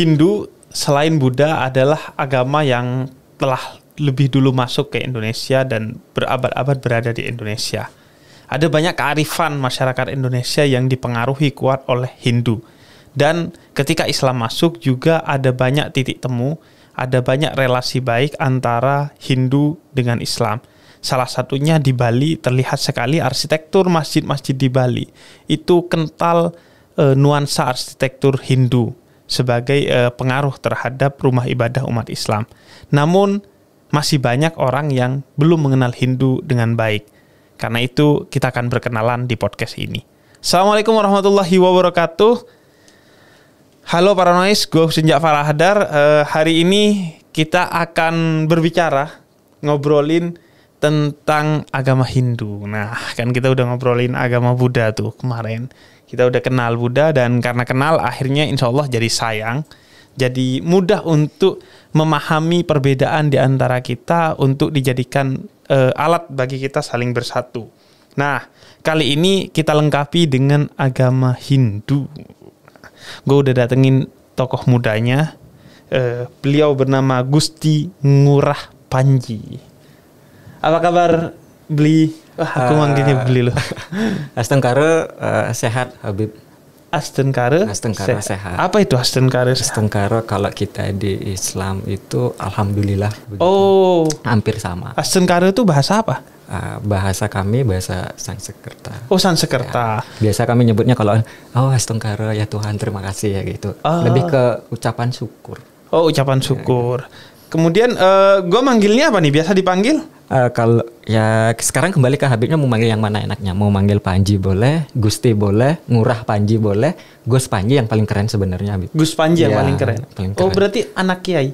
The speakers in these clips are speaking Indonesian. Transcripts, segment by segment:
Hindu selain Buddha adalah agama yang telah lebih dulu masuk ke Indonesia dan berabad-abad berada di Indonesia. Ada banyak kearifan masyarakat Indonesia yang dipengaruhi kuat oleh Hindu. Dan ketika Islam masuk juga ada banyak titik temu, ada banyak relasi baik antara Hindu dengan Islam. Salah satunya di Bali terlihat sekali arsitektur masjid-masjid di Bali itu kental e, nuansa arsitektur Hindu sebagai uh, pengaruh terhadap rumah ibadah umat Islam. Namun masih banyak orang yang belum mengenal Hindu dengan baik. Karena itu kita akan berkenalan di podcast ini. Assalamualaikum warahmatullahi wabarakatuh. Halo para noise, gue Senja Farahadar. Uh, eh, hari ini kita akan berbicara ngobrolin tentang agama Hindu. Nah, kan kita udah ngobrolin agama Buddha tuh kemarin. Kita udah kenal Buddha dan karena kenal akhirnya insya Allah jadi sayang. Jadi mudah untuk memahami perbedaan di antara kita untuk dijadikan e, alat bagi kita saling bersatu. Nah, kali ini kita lengkapi dengan agama Hindu. Gue udah datengin tokoh mudanya. E, beliau bernama Gusti Ngurah Panji. Apa kabar beli? Wah, aku uh, manggilnya eh, beli loh. Aston Kare uh, sehat Habib. Aston Kare? Aston Kare sehat. sehat. Apa itu Aston Kare? Aston Kare kalau kita di Islam itu alhamdulillah. Begitu. Oh, hampir sama. Aston Kare itu bahasa apa? Uh, bahasa kami bahasa Sanskerta. Oh Sanskerta. Ya, biasa kami nyebutnya kalau oh Astengkara ya Tuhan terima kasih ya gitu. Uh. Lebih ke ucapan syukur. Oh ucapan syukur. Ya, gitu. Kemudian uh, eh, gue manggilnya apa nih? Biasa dipanggil? Uh, kalau ya sekarang kembali ke Habibnya mau manggil yang mana enaknya? Mau manggil Panji boleh, Gusti boleh, Ngurah Panji boleh, Gus Panji yang paling keren sebenarnya Habib. Gus Panji ya, yang iya, paling keren. paling oh, keren. Oh berarti anak Kiai?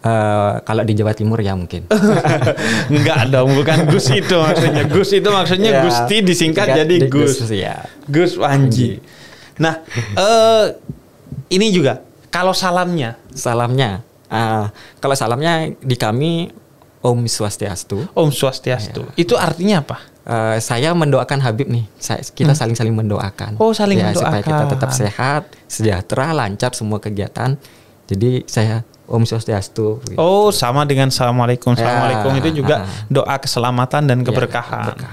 Uh, kalau di Jawa Timur ya mungkin. Enggak dong, bukan Gus itu maksudnya. Gus itu maksudnya yeah, Gusti disingkat jadi di, Gus. Gus, ya. Gus Wanji. Nah, uh, ini juga kalau salamnya. Salamnya. Uh, kalau salamnya di kami Om Swastiastu. Om Swastiastu. Ya. Itu artinya apa? Uh, saya mendoakan Habib nih. Saya, kita saling-saling hmm. mendoakan. Oh, saling ya, mendoakan. Supaya kita tetap sehat, sejahtera, lancar semua kegiatan. Jadi saya Om Swastiastu. Oh, gitu. Oh, sama dengan Assalamualaikum. Ya. Assalamualaikum ya, itu juga ah. doa keselamatan dan iya, keberkahan. Ya,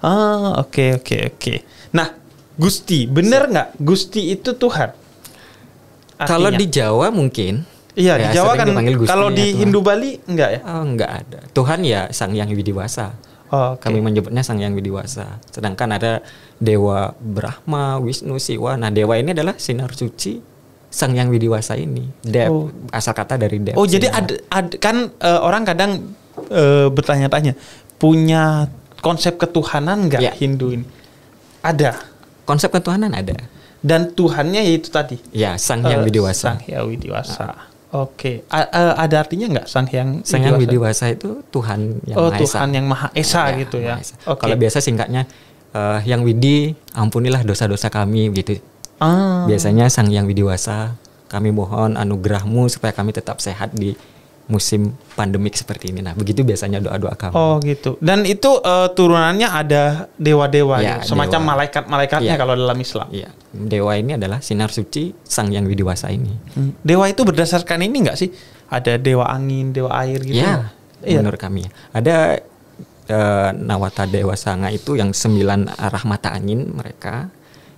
Ah, oke okay, oke okay, oke. Okay. Nah, Gusti, benar iya. nggak? Gusti itu Tuhan. Kalau di Jawa mungkin Iya ya, di Jawa kan kalau di Hindu Bali enggak ya? Oh, enggak ada. Tuhan ya Sang Yang Widiwasa. Oh, okay. Kami menyebutnya Sang Yang Widiwasa. Sedangkan ada dewa Brahma, Wisnu, Siwa. Nah, dewa ini adalah sinar suci Sang Yang Widiwasa ini. Dev oh. asal kata dari Dev. Oh, jadi ada, ad, kan uh, orang kadang uh, bertanya-tanya punya konsep ketuhanan enggak ya. Hindu ini? Ada. Konsep ketuhanan ada. Dan Tuhannya yaitu tadi. Ya, Sang Yang eh, Widiwasa. Sang Yang Widiwasa. Nah. Oke, okay. uh, e, ada artinya nggak Sang Hyang Sang Hyang Widiwasa itu Tuhan yang oh, Maha Esa. Tuhan yang Maha Esa ya, gitu ya. Esa. Okay. Kalau biasa singkatnya uh, e, Yang Widi, ampunilah dosa-dosa kami gitu. Ah. Biasanya Sang Yang Widiwasa, kami mohon anugerahmu supaya kami tetap sehat di musim pandemik seperti ini. Nah, begitu biasanya doa-doa kamu. Oh, gitu. Dan itu uh, turunannya ada dewa-dewa ya, ya? semacam malaikat-malaikatnya iya. kalau dalam Islam. Iya. Dewa ini adalah sinar suci sang yang dewasa ini. Hmm. Dewa itu berdasarkan ini enggak sih? Ada dewa angin, dewa air gitu. Ya, ya. menurut kami Ada uh, Nawata Dewa Sanga itu yang sembilan arah mata angin mereka.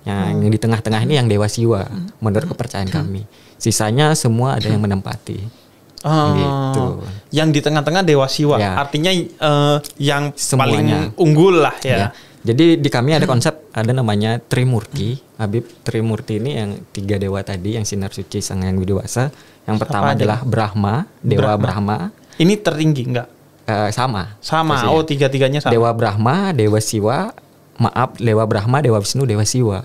Yang, hmm. di tengah-tengah ini yang Dewa Siwa hmm. menurut kepercayaan hmm. kami. Sisanya semua ada yang hmm. menempati. Uh, gitu. Ah. Yang di tengah-tengah Dewa Siwa. Ya. Artinya uh, yang Semuanya. paling unggul lah ya. ya. Jadi di kami ada konsep ada namanya Trimurti. Habib Trimurti ini yang tiga dewa tadi yang sinar suci sang yang dewasa. Yang pertama Apa adalah Brahma, dewa Brahma. Brahma. Ini tertinggi enggak? Uh, eh, sama. Sama. Kasih, ya. Oh, tiga-tiganya sama. Dewa Brahma, dewa Siwa, maaf, dewa Brahma, dewa Wisnu, dewa Siwa.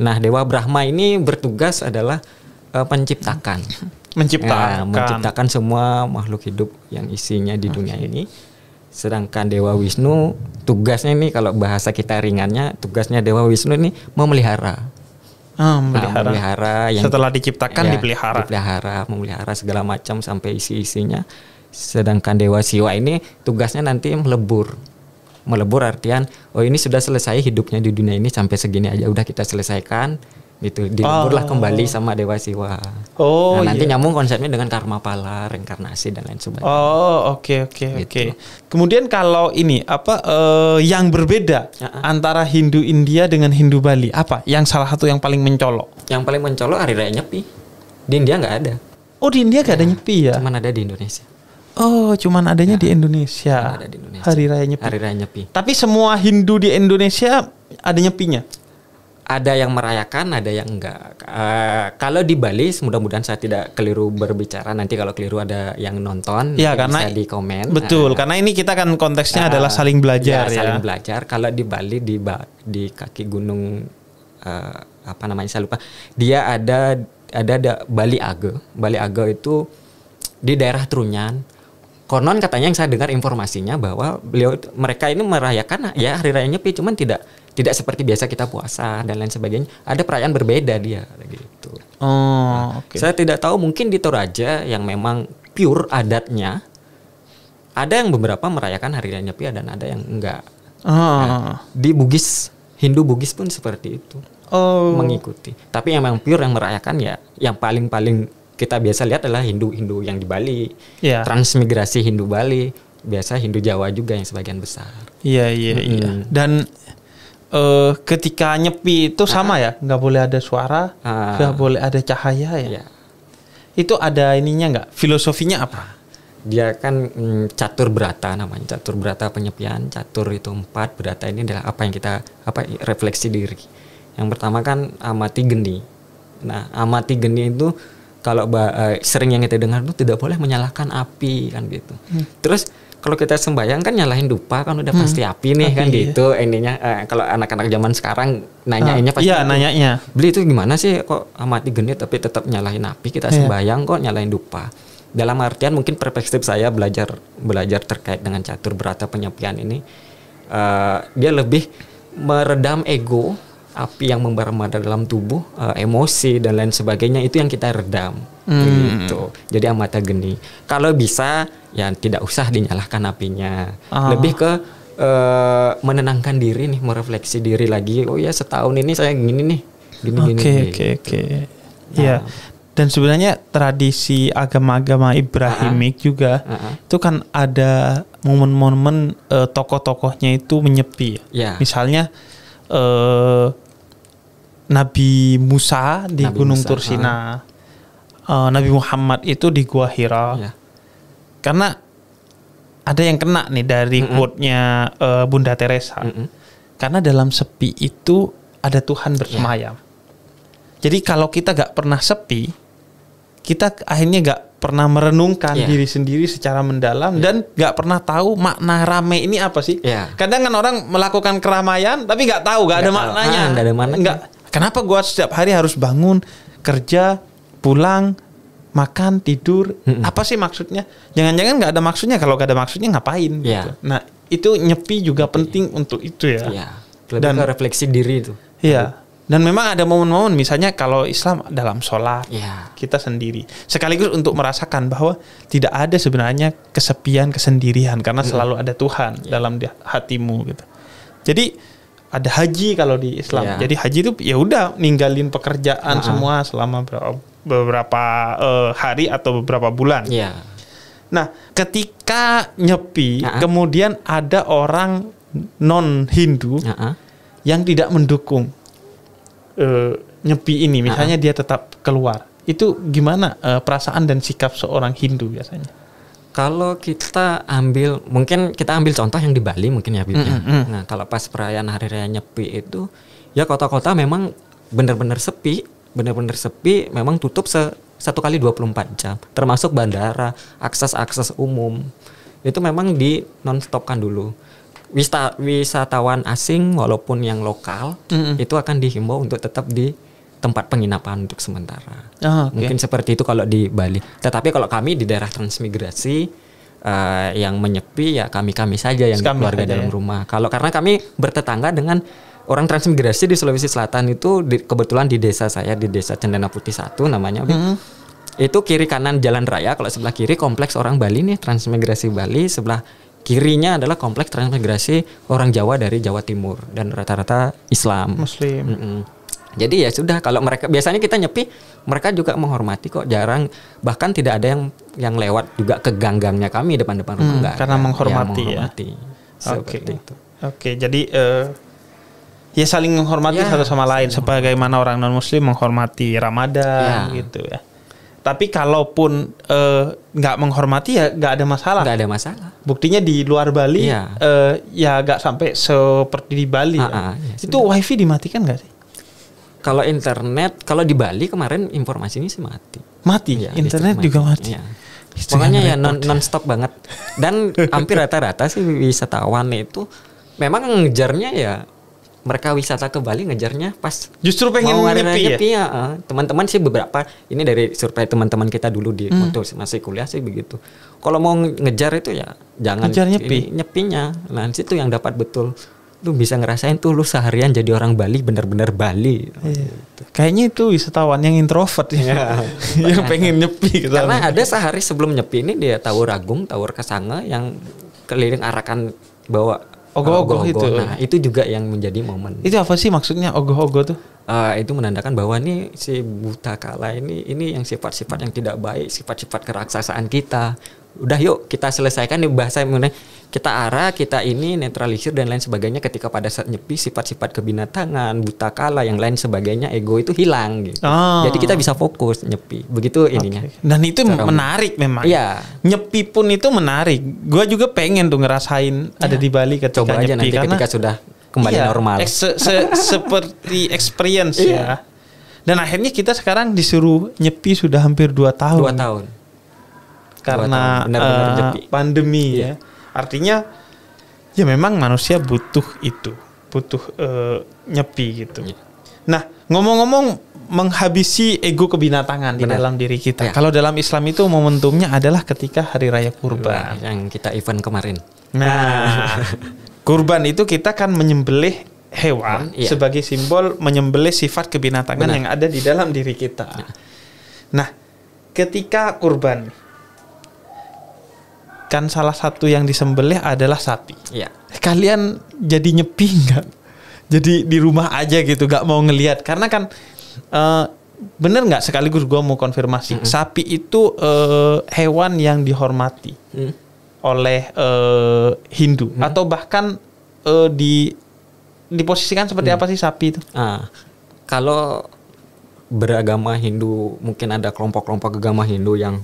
Nah, dewa Brahma ini bertugas adalah uh, penciptakan menciptakan. Nah, menciptakan semua makhluk hidup yang isinya di okay. dunia ini. Sedangkan Dewa Wisnu tugasnya ini kalau bahasa kita ringannya tugasnya Dewa Wisnu ini memelihara. Ah, ah memelihara. Nah, memelihara yang setelah diciptakan ya, dipelihara. Dipelihara, memelihara segala macam sampai isi-isinya. Sedangkan Dewa Siwa ini tugasnya nanti melebur melebur artian oh ini sudah selesai hidupnya di dunia ini sampai segini aja udah kita selesaikan gitu dilemburlah oh. kembali sama dewa siwa. Oh. Nah, iya. nanti iya. nyambung konsepnya dengan karma pala, reinkarnasi dan lain sebagainya. Oh, oke oke gitu. oke. Kemudian kalau ini apa uh, yang berbeda uh huh antara Hindu India dengan Hindu Bali apa? Yang salah satu yang paling mencolok? Yang paling mencolok hari raya nyepi. Di India nggak ada. Oh, di India nggak ada nah, nyepi ya? Cuman ada di Indonesia. Oh, cuman adanya ya. di Indonesia. ada di Indonesia. Hari raya nyepi. Hari raya nyepi. Tapi semua Hindu di Indonesia ada nyepinya ada yang merayakan, ada yang enggak. Uh, kalau di Bali, mudah-mudahan saya tidak keliru berbicara. Nanti kalau keliru ada yang nonton, ya, karena bisa di komen. Betul, uh, karena ini kita kan konteksnya uh, adalah saling iya, belajar ya. Saling belajar. Kalau di Bali di di kaki gunung uh, apa namanya saya lupa, dia ada ada, ada Bali Age. Bali Age itu di daerah Trunyan konon katanya yang saya dengar informasinya bahwa beliau mereka ini merayakan ya hari raya nyepi cuman tidak tidak seperti biasa kita puasa dan lain sebagainya ada perayaan berbeda dia gitu oh nah, okay. saya tidak tahu mungkin di Toraja yang memang pure adatnya ada yang beberapa merayakan hari raya nyepi dan ada yang enggak oh. nah, di Bugis Hindu Bugis pun seperti itu oh. mengikuti tapi yang memang pure yang merayakan ya yang paling paling kita biasa lihat adalah Hindu-Hindu yang di Bali, yeah. transmigrasi Hindu Bali, biasa Hindu Jawa juga yang sebagian besar. Iya iya iya. Dan uh, ketika nyepi itu ah. sama ya, nggak boleh ada suara, ah. nggak boleh ada cahaya ya. Yeah. Itu ada ininya nggak? Filosofinya apa? Dia kan mm, catur berata namanya, catur berata penyepian, catur itu empat berata ini adalah apa yang kita apa refleksi diri. Yang pertama kan amati geni. Nah amati geni itu kalau uh, sering yang kita dengar itu tidak boleh menyalahkan api kan gitu. Hmm. Terus kalau kita sembahyang kan nyalahin dupa kan udah hmm. pasti api nih kan api, kan iya. gitu ininya uh, eh, kalau anak-anak zaman sekarang nanyainnya uh, pasti iya, gitu. nanyanya. beli itu gimana sih kok mati genit tapi tetap nyalahin api kita yeah. Iya. kok nyalahin dupa dalam artian mungkin perspektif saya belajar belajar terkait dengan catur berata penyepian ini uh, dia lebih meredam ego api yang membara dalam tubuh, uh, emosi dan lain sebagainya itu yang kita redam. Gitu. Hmm. Gitu. Jadi amata geni. Kalau bisa ya tidak usah dinyalakan apinya. Ah. Lebih ke uh, menenangkan diri nih, merefleksi diri lagi. Oh ya setahun ini saya gini nih. Gini okay, gini. Oke oke oke. Gitu. Ya. Nah. Dan sebenarnya tradisi agama-agama Ibrahimik uh juga uh itu kan ada momen-momen uh, tokoh-tokohnya itu menyepi. Yeah. Ya. Misalnya uh, Nabi Musa di Nabi Gunung Musa, Tursina, ha. Eh, Nabi Muhammad itu di Gua Hira. Ya. Karena ada yang kena nih dari mm quote-nya uh, Bunda Teresa. Mm Karena dalam sepi itu ada Tuhan bersemayam. Ya. Jadi kalau kita gak pernah sepi, kita akhirnya gak pernah merenungkan yeah. diri sendiri secara mendalam yeah. dan gak pernah tahu makna rame ini apa sih. Yeah. Kadang kan orang melakukan keramaian tapi gak tahu, gak, gak ada tahu. maknanya. Ah, gak ada maknanya. Kenapa gue setiap hari harus bangun kerja pulang makan tidur mm -mm. apa sih maksudnya? Jangan-jangan nggak ada maksudnya kalau gak ada maksudnya ngapain? Yeah. Gitu. Nah itu nyepi juga penting untuk itu ya. Yeah. Iya. dan refleksi diri itu. Iya. Dan memang ada momen-momen misalnya kalau Islam dalam sholat yeah. kita sendiri. Sekaligus untuk merasakan bahwa tidak ada sebenarnya kesepian kesendirian karena selalu ada Tuhan yeah. dalam hatimu gitu. Jadi ada haji kalau di Islam. Yeah. Jadi haji itu ya udah ninggalin pekerjaan uh semua selama beberapa, beberapa uh, hari atau beberapa bulan. Yeah. Nah, ketika nyepi uh -huh. kemudian ada orang non Hindu uh -huh. yang tidak mendukung uh, nyepi ini, misalnya uh -huh. dia tetap keluar. Itu gimana uh, perasaan dan sikap seorang Hindu biasanya? kalau kita ambil mungkin kita ambil contoh yang di Bali mungkin ya, ya. mm -hmm. Nah, kalau pas perayaan hari raya Nyepi itu ya kota-kota memang benar-benar sepi, benar-benar sepi, memang tutup se satu kali 24 jam, termasuk bandara, akses-akses umum. Itu memang di non-stopkan dulu. Wista, wisatawan asing walaupun yang lokal mm -hmm. itu akan dihimbau untuk tetap di tempat penginapan untuk sementara. Oh, ah, okay. Mungkin seperti itu kalau di Bali. Tetapi kalau kami di daerah transmigrasi uh, yang menyepi ya kami-kami saja yang kami keluarga dalam ya. rumah. Kalau karena kami bertetangga dengan orang transmigrasi di Sulawesi Selatan itu di, kebetulan di desa saya di desa Cendana Putih satu namanya. Hmm. Itu kiri kanan jalan raya kalau sebelah kiri kompleks orang Bali nih transmigrasi Bali sebelah kirinya adalah kompleks transmigrasi orang Jawa dari Jawa Timur dan rata-rata Islam. Muslim. Mm -mm. Jadi ya sudah kalau mereka biasanya kita nyepi, mereka juga menghormati kok. Jarang bahkan tidak ada yang yang lewat juga ke gang-gangnya kami depan-depan rumah hmm, Karena ada. Ya, menghormati ya. Menghormati. Ya. Oke. Itu. Oke, jadi uh, ya saling menghormati ya, satu sama lain sebagaimana orang non muslim menghormati Ramadan ya. gitu ya. Tapi kalaupun eh, nggak uh, menghormati ya nggak ada masalah. Nggak ada masalah. Buktinya di luar Bali ya uh, ya nggak sampai seperti di Bali. Ha -ha, ya. ya. Itu wifi dimatikan nggak sih? Kalau internet, kalau di Bali kemarin informasinya sih mati. Mati, ya, internet juga mati. Ya. Pokoknya ya non, non stop banget. Dan hampir rata-rata sih wisatawan itu memang ngejarnya ya mereka wisata ke Bali ngejarnya pas justru pengen mau nyepi, ya. teman Teman-teman sih beberapa ini dari survei teman-teman kita dulu di hmm. waktu masih kuliah sih begitu. Kalau mau ngejar itu ya jangan ngejar nyepi. Ini, nyepinya. Nah, situ yang dapat betul lu bisa ngerasain tuh lu seharian jadi orang Bali bener-bener Bali iya. kayaknya itu wisatawan yang introvert ya, iya. yang pengen nyepi Gitu. karena ada sehari sebelum nyepi ini dia tahu ragung tawur kesanga yang keliling arakan bawa eh, ogoh-ogoh itu nah itu juga yang menjadi momen itu apa sih maksudnya ogoh-ogoh tuh uh, itu menandakan bahwa nih si buta kala ini ini yang sifat-sifat yang tidak baik sifat-sifat keraksasaan kita udah yuk kita selesaikan nih bahasa mengenai kita arah, kita ini netralisir dan lain sebagainya ketika pada saat nyepi sifat-sifat kebinatangan, buta kala yang lain sebagainya ego itu hilang gitu. Oh. Jadi kita bisa fokus nyepi. Begitu ininya. Okay. Dan itu Cara menarik memang. Iya. Nyepi pun itu menarik. Gua juga pengen tuh ngerasain ya. ada iya. di Bali ketika Coba nyepi nanti karena ketika sudah kembali iya, normal. Se -se seperti experience iya. ya. Dan akhirnya kita sekarang disuruh nyepi sudah hampir 2 tahun. 2 tahun. Karena tahun. Benar -benar uh, pandemi iya. ya Artinya ya memang manusia butuh itu, butuh uh, nyepi gitu. Ya. Nah, ngomong-ngomong menghabisi ego kebinatangan Benar. di dalam diri kita. Ya. Kalau dalam Islam itu momentumnya adalah ketika hari raya kurban iya, yang kita event kemarin. Nah, kurban itu kita kan menyembelih hewan ya. sebagai simbol menyembelih sifat kebinatangan Benar. yang ada di dalam diri kita. Ya. Nah, ketika kurban kan salah satu yang disembelih adalah sapi. Iya. Eh, kalian jadi nyepi nggak? Jadi di rumah aja gitu, nggak mau ngelihat karena kan uh, bener nggak sekaligus gue mau konfirmasi mm -hmm. sapi itu uh, hewan yang dihormati mm. oleh uh, Hindu mm. atau bahkan uh, di diposisikan seperti mm. apa sih sapi itu? Ah, kalau beragama Hindu mungkin ada kelompok-kelompok agama Hindu yang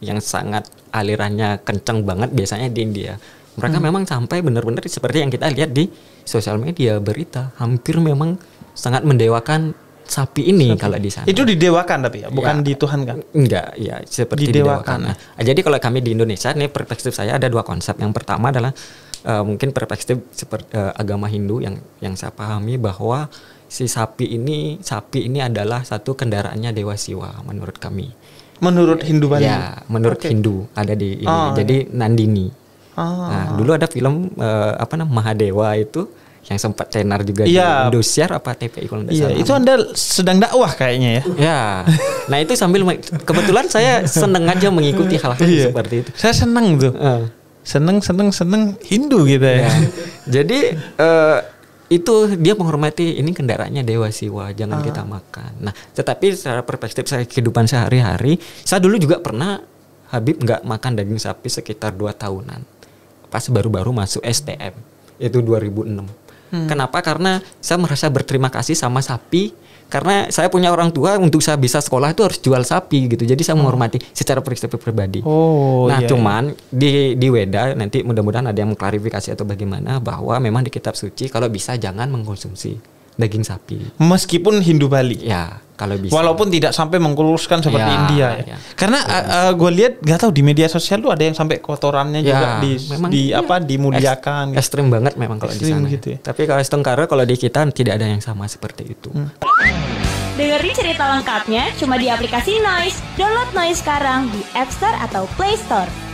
yang sangat alirannya kenceng banget biasanya di India. Mereka hmm. memang sampai benar-benar seperti yang kita lihat di sosial media berita hampir memang sangat mendewakan sapi ini sapi. kalau di sana. Itu didewakan tapi ya, bukan ya, dituhankan. Enggak, ya seperti didewakan. didewakan. Nah, jadi kalau kami di Indonesia nih perspektif saya ada dua konsep. Yang pertama adalah uh, mungkin perspektif seperti uh, eh, agama Hindu yang yang saya pahami bahwa si sapi ini sapi ini adalah satu kendaraannya dewa siwa menurut kami. Menurut Hindu Bali. Ya, menurut okay. Hindu ada di ini. Oh, Jadi okay. Nandini. Oh. Nah, dulu ada film uh, apa namanya Mahadewa itu yang sempat tenar juga yeah. di iya. Indosiar apa TPI kalau tidak yeah, salah. itu Anda sedang dakwah kayaknya ya. Ya. Nah, itu sambil kebetulan saya seneng aja mengikuti hal-hal yeah. seperti itu. Saya seneng tuh. Uh. Seneng seneng seneng Hindu gitu ya. Yeah. Jadi uh, itu dia menghormati ini kendaraannya dewa siwa jangan uh. kita makan nah tetapi secara perspektif saya kehidupan sehari-hari saya dulu juga pernah Habib nggak makan daging sapi sekitar dua tahunan pas baru-baru masuk STM itu 2006 hmm. kenapa karena saya merasa berterima kasih sama sapi karena saya punya orang tua untuk saya bisa sekolah itu harus jual sapi gitu. Jadi saya hmm. menghormati secara pribadi. Oh. Nah, iya, iya. cuman iya. di di Weda nanti mudah-mudahan ada yang mengklarifikasi atau bagaimana bahwa memang di kitab suci kalau bisa jangan mengkonsumsi daging sapi. Meskipun Hindu Bali. Ya kalau bisa. Walaupun tidak sampai mengkuluskan seperti ya, India ya. ya. Karena ya. uh, gue lihat nggak tahu di media sosial tuh ada yang sampai kotorannya ya, juga di memang di ya. apa dimuliakan. gitu. ekstrim banget memang kalau di sana. Ya. Gitu ya. Tapi kalau Tengkara kalau di kita tidak ada yang sama seperti itu. Hmm. Dengerin cerita lengkapnya cuma di aplikasi Noise. Download Noise sekarang di App Store atau Play Store.